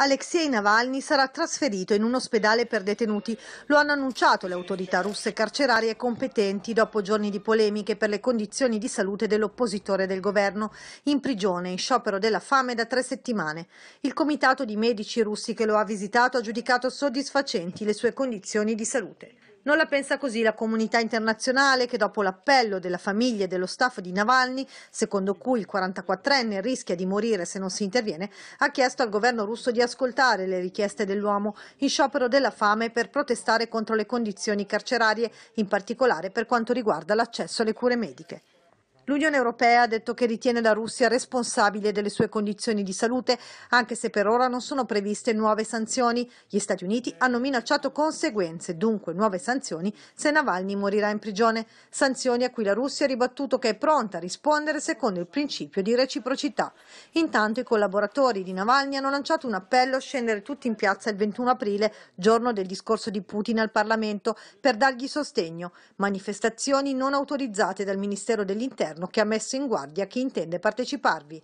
Alexei Navalny sarà trasferito in un ospedale per detenuti. Lo hanno annunciato le autorità russe carcerarie competenti dopo giorni di polemiche per le condizioni di salute dell'oppositore del governo, in prigione, in sciopero della fame da tre settimane. Il comitato di medici russi che lo ha visitato ha giudicato soddisfacenti le sue condizioni di salute. Non la pensa così la comunità internazionale che dopo l'appello della famiglia e dello staff di Navalny, secondo cui il 44enne rischia di morire se non si interviene, ha chiesto al governo russo di ascoltare le richieste dell'uomo in sciopero della fame per protestare contro le condizioni carcerarie, in particolare per quanto riguarda l'accesso alle cure mediche. L'Unione Europea ha detto che ritiene la Russia responsabile delle sue condizioni di salute, anche se per ora non sono previste nuove sanzioni. Gli Stati Uniti hanno minacciato conseguenze, dunque nuove sanzioni, se Navalny morirà in prigione. Sanzioni a cui la Russia ha ribattuto che è pronta a rispondere secondo il principio di reciprocità. Intanto i collaboratori di Navalny hanno lanciato un appello a scendere tutti in piazza il 21 aprile, giorno del discorso di Putin al Parlamento, per dargli sostegno. Manifestazioni non autorizzate dal Ministero dell'Interno governo che ha messo in guardia chi intende parteciparvi